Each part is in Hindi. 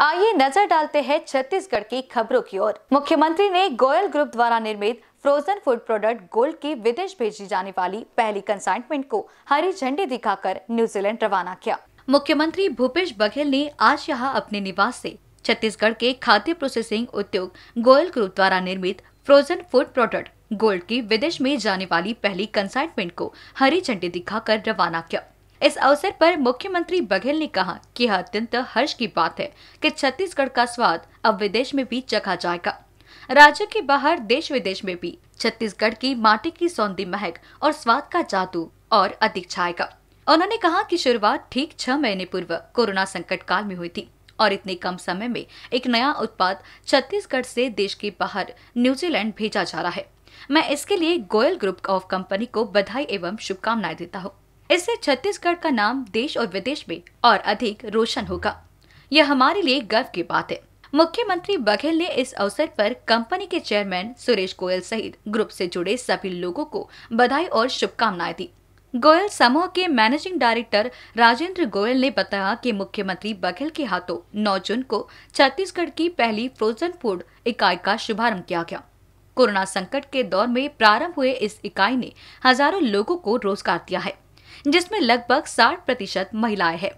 आइए नजर डालते हैं छत्तीसगढ़ की खबरों की ओर मुख्यमंत्री ने गोयल ग्रुप द्वारा निर्मित फ्रोजन फूड प्रोडक्ट गोल्ड की विदेश भेजी जाने वाली पहली कंसाइनमेंट को हरी झंडी दिखाकर न्यूजीलैंड रवाना किया मुख्यमंत्री भूपेश बघेल ने आज यहाँ अपने निवास से छत्तीसगढ़ के खाद्य प्रोसेसिंग उद्योग गोयल ग्रुप द्वारा निर्मित फ्रोजन फूड प्रोडक्ट गोल्ड की विदेश में जाने वाली पहली कंसाइनमेंट को हरी झंडी दिखाकर रवाना किया इस अवसर पर मुख्यमंत्री बघेल ने कहा कि यह अत्यंत हर्ष की बात है कि छत्तीसगढ़ का स्वाद अब विदेश में भी चखा जाएगा राज्य के बाहर देश विदेश में भी छत्तीसगढ़ की माटी की सौंदी महक और स्वाद का जादू और अधिक छाएगा उन्होंने कहा कि शुरुआत ठीक छह महीने पूर्व कोरोना संकट काल में हुई थी और इतने कम समय में एक नया उत्पाद छत्तीसगढ़ से देश के बाहर न्यूजीलैंड भेजा जा रहा है मैं इसके लिए गोयल ग्रुप ऑफ कंपनी को बधाई एवं शुभकामनाएं देता हूँ इससे छत्तीसगढ़ का नाम देश और विदेश में और अधिक रोशन होगा यह हमारे लिए गर्व की बात है मुख्यमंत्री बघेल ने इस अवसर पर कंपनी के चेयरमैन सुरेश गोयल सहित ग्रुप से जुड़े सभी लोगों को बधाई और शुभकामनाएं दी गोयल समूह के मैनेजिंग डायरेक्टर राजेंद्र गोयल ने बताया कि मुख्यमंत्री बघेल के हाथों 9 जून को छत्तीसगढ़ की पहली फ्रोजन फूड इकाई का शुभारंभ किया गया कोरोना संकट के दौर में प्रारंभ हुए इस इकाई ने हजारों लोगों को रोजगार दिया है जिसमें लगभग 60 प्रतिशत महिलाएं हैं।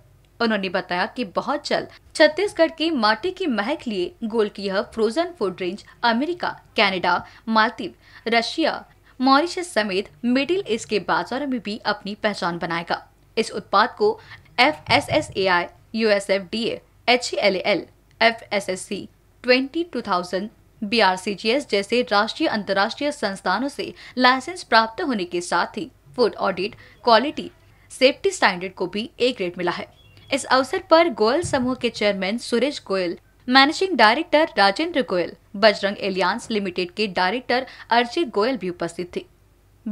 उन्होंने बताया कि बहुत जल्द छत्तीसगढ़ की माटी की महक लिए गोल की यह frozen food range America Canada Maldives Russia Mauritius समेत मिडिल ईस्ट के बाजारों में भी अपनी पहचान बनाएगा इस उत्पाद को F S S A I U S F D H L L F S S C twenty two thousand B R C G S जैसे राष्ट्रीय अंतर्राष्ट्रीय संस्थानों से लाइसेंस प्राप्त होने के साथ ही food audit quality safety standard को भी ए ग्रेड मिला है इस अवसर पर गोयल समूह के chairman Suresh Goyal managing director Rajendra Goyal Bajrang alliance limited के डायरेक्टर अर्जित गोयल भी उपस्थित थे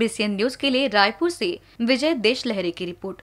बीसीएन न्यूज के लिए रायपुर से विजय देश लहरे की रिपोर्ट